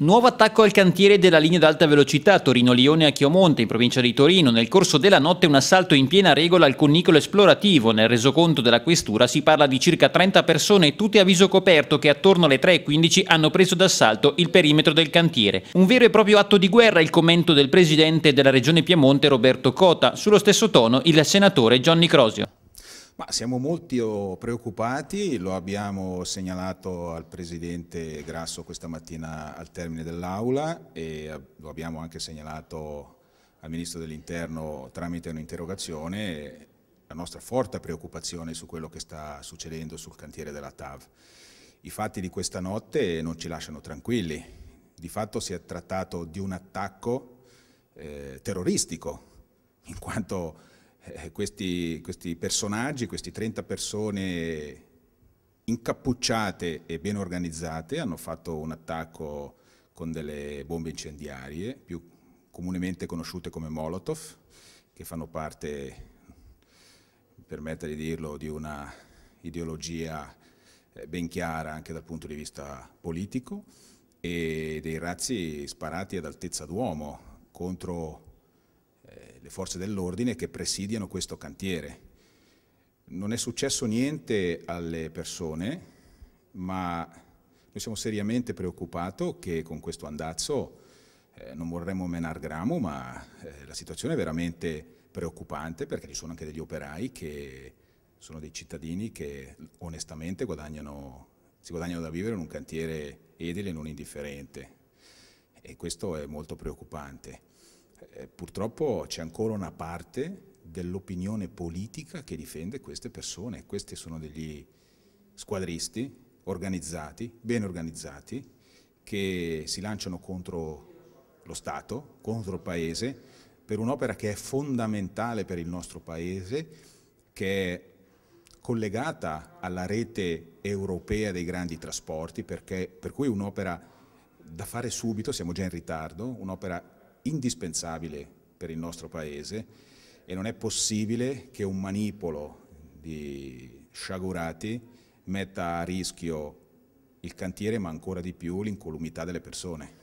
Nuovo attacco al cantiere della linea d'alta velocità Torino-Lione a Chiomonte, in provincia di Torino. Nel corso della notte un assalto in piena regola al cunicolo esplorativo. Nel resoconto della questura si parla di circa 30 persone, tutte a viso coperto, che attorno alle 3.15 hanno preso d'assalto il perimetro del cantiere. Un vero e proprio atto di guerra il commento del presidente della regione Piemonte Roberto Cota. Sullo stesso tono il senatore Gianni Crosio. Ma siamo molto preoccupati, lo abbiamo segnalato al Presidente Grasso questa mattina al termine dell'Aula e lo abbiamo anche segnalato al Ministro dell'Interno tramite un'interrogazione, la nostra forte preoccupazione su quello che sta succedendo sul cantiere della TAV. I fatti di questa notte non ci lasciano tranquilli, di fatto si è trattato di un attacco eh, terroristico, in quanto eh, questi, questi personaggi, queste 30 persone incappucciate e ben organizzate hanno fatto un attacco con delle bombe incendiarie, più comunemente conosciute come Molotov, che fanno parte, mi permetta di dirlo, di una ideologia eh, ben chiara anche dal punto di vista politico e dei razzi sparati ad altezza d'uomo contro le forze dell'ordine che presidiano questo cantiere. Non è successo niente alle persone, ma noi siamo seriamente preoccupati che con questo andazzo eh, non vorremmo menar gramo, ma eh, la situazione è veramente preoccupante perché ci sono anche degli operai che sono dei cittadini che onestamente guadagnano, si guadagnano da vivere in un cantiere edile e non indifferente e questo è molto preoccupante. Eh, purtroppo c'è ancora una parte dell'opinione politica che difende queste persone. Questi sono degli squadristi organizzati, ben organizzati, che si lanciano contro lo Stato, contro il Paese, per un'opera che è fondamentale per il nostro Paese, che è collegata alla rete europea dei grandi trasporti, perché, per cui un'opera da fare subito, siamo già in ritardo, un'opera indispensabile per il nostro Paese e non è possibile che un manipolo di sciagurati metta a rischio il cantiere ma ancora di più l'incolumità delle persone.